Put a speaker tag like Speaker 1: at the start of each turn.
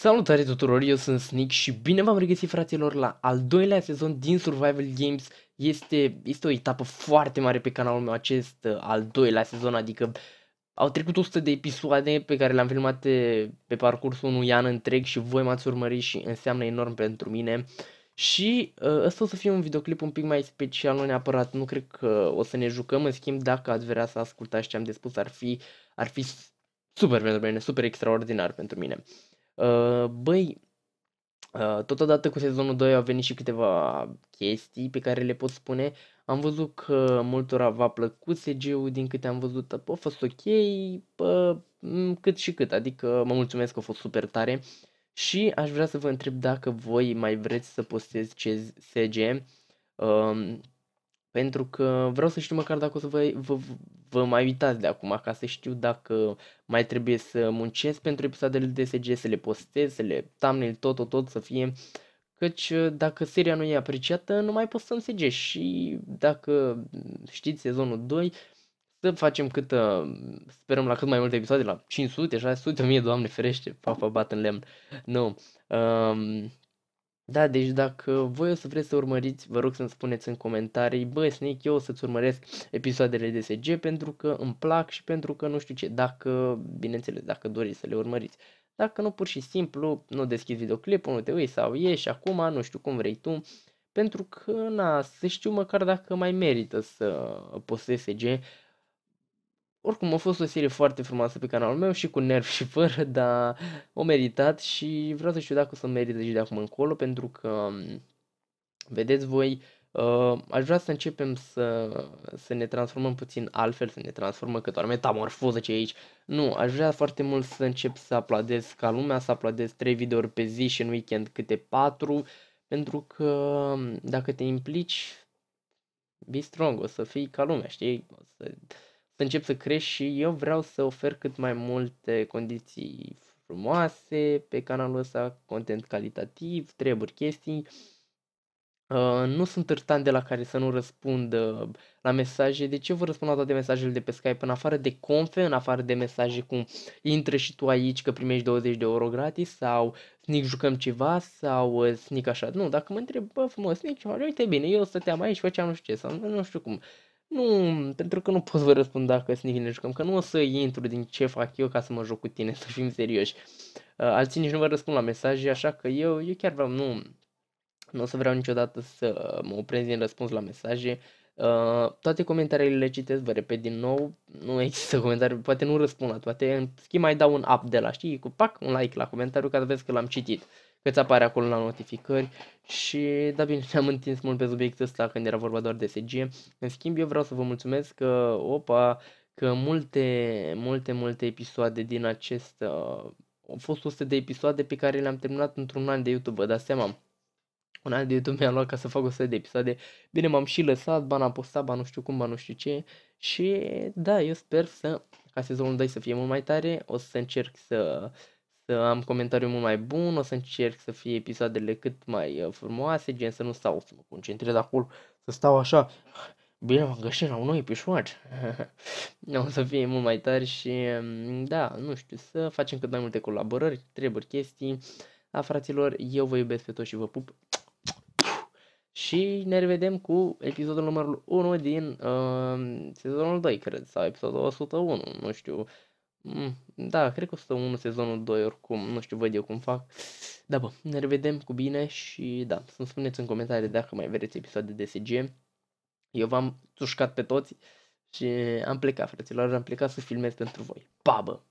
Speaker 1: Salutare tuturor, eu sunt Sneak și bine v-am regăsit fraților la al doilea sezon din Survival Games. Este, este o etapă foarte mare pe canalul meu acest uh, al doilea sezon, adică au trecut 100 de episoade pe care le-am filmat uh, pe parcursul unui an întreg și voi m-ați urmărit și înseamnă enorm pentru mine. Și uh, ăsta o să fie un videoclip un pic mai special, nu neapărat, nu cred că o să ne jucăm, în schimb dacă ați vrea să ascultați ce am de spus ar fi, ar fi super pentru mine, super extraordinar pentru mine. Uh, Uh, băi, uh, totodată cu sezonul 2 au venit și câteva chestii pe care le pot spune. Am văzut că multora v-a plăcut CG-ul din câte am văzut. A fost ok, bă, mm, cât și cât, adică mă mulțumesc că a fost super tare. Și aș vrea să vă întreb dacă voi mai vreți să postez CG. Um, pentru că vreau să știu măcar dacă o să vă, vă, vă mai uitați de acum, ca să știu dacă mai trebuie să muncesc pentru episoadele de SG, să le postez, să le thumbnail, tot, tot, tot, să fie. Căci uh, dacă seria nu e apreciată, nu mai postăm SG și dacă mm, știți sezonul 2, să facem cât, uh, sperăm la cât mai multe episoade, la 500, 600, 1000, doamne ferește, papa bat în lemn. Nu. Um, da, deci dacă voi o să vreți să urmăriți, vă rog să-mi spuneți în comentarii, bă, Snake, eu o să-ți urmăresc episoadele de SG pentru că îmi plac și pentru că nu știu ce, dacă, bineînțeles, dacă doriți să le urmăriți. Dacă nu, pur și simplu, nu deschizi videoclipul, nu te uiți sau ieși acum, nu știu cum vrei tu, pentru că, na, să știu măcar dacă mai merită să postez SG, oricum, a fost o serie foarte frumoasă pe canalul meu și cu nervi și fără, dar o meritat și vreau să știu dacă o să merită și de acum încolo, pentru că, mm, vedeți voi, uh, aș vrea să începem să, să ne transformăm puțin altfel, să ne transformăm că doar metamorfoză ce aici. Nu, aș vrea foarte mult să încep să aplaudez ca lumea, să aplaudez 3 videouri pe zi și în weekend câte 4, pentru că mm, dacă te implici, be strong, o să fii ca lumea, știi? O să să încep să crești și eu vreau să ofer cât mai multe condiții frumoase pe canalul ăsta, content calitativ, treburi, chestii. Uh, nu sunt târtan de la care să nu răspund uh, la mesaje, de ce vă răspund la toate mesajele de pe Skype, în afară de confe, în afară de mesaje cum intră și tu aici că primești 20 de euro gratis sau snic jucăm ceva sau uh, snic așa. Nu, dacă mă întreb, bă frumos, snic uite bine, eu stăteam aici, făceam nu știu ce sau nu știu cum. Uh, nu, pentru că nu pot vă răspund dacă Sneaky ne jucăm, că nu o să intru din ce fac eu ca să mă joc cu tine, să fim serioși. Uh, alții nici nu vă răspund la mesaje, așa că eu, eu chiar vreau, nu, nu o să vreau niciodată să mă opresc din răspuns la mesaje. Uh, toate comentariile le citesc, vă repet din nou, nu există comentarii, poate nu răspund la toate, în schimb mai dau un up de la, știi, cu pac, un like la comentariu ca să vezi că l-am citit. Uh, că ți apare acolo la notificări și da bine, ne-am întins mult pe subiectul ăsta când era vorba doar de SG. În schimb, eu vreau să vă mulțumesc că, opa, că multe, multe, multe episoade din acest... Uh, au fost 100 de episoade pe care le-am terminat într-un an de YouTube, vă dați seama. Un an de YouTube mi-a luat ca să fac 100 de episoade. Bine, m-am și lăsat, ban am postat, ban nu știu cum, bani nu știu ce. Și da, eu sper să, ca sezonul 2 să fie mult mai tare, o să încerc să să am comentariu mult mai bun, o să încerc să fie episoadele cât mai uh, frumoase, gen să nu stau să mă concentrez acolo, să stau așa, bine m-am găsit la un nou episod. o să fie mult mai tari și mm, da, nu știu, să facem cât mai multe colaborări, treburi, chestii. A da, fraților, eu vă iubesc pe toți și vă pup. Și ne revedem cu episodul numărul 1 din uh, sezonul 2, cred, sau episodul 101, nu știu. Mm, da, cred că o să unul sezonul 2 oricum, nu știu, văd eu cum fac. Da, bă, ne revedem cu bine și da, să-mi spuneți în comentarii dacă mai vedeți episoade de SG. Eu v-am tușcat pe toți și am plecat, fraților, am plecat să filmez pentru voi. Pa, bă!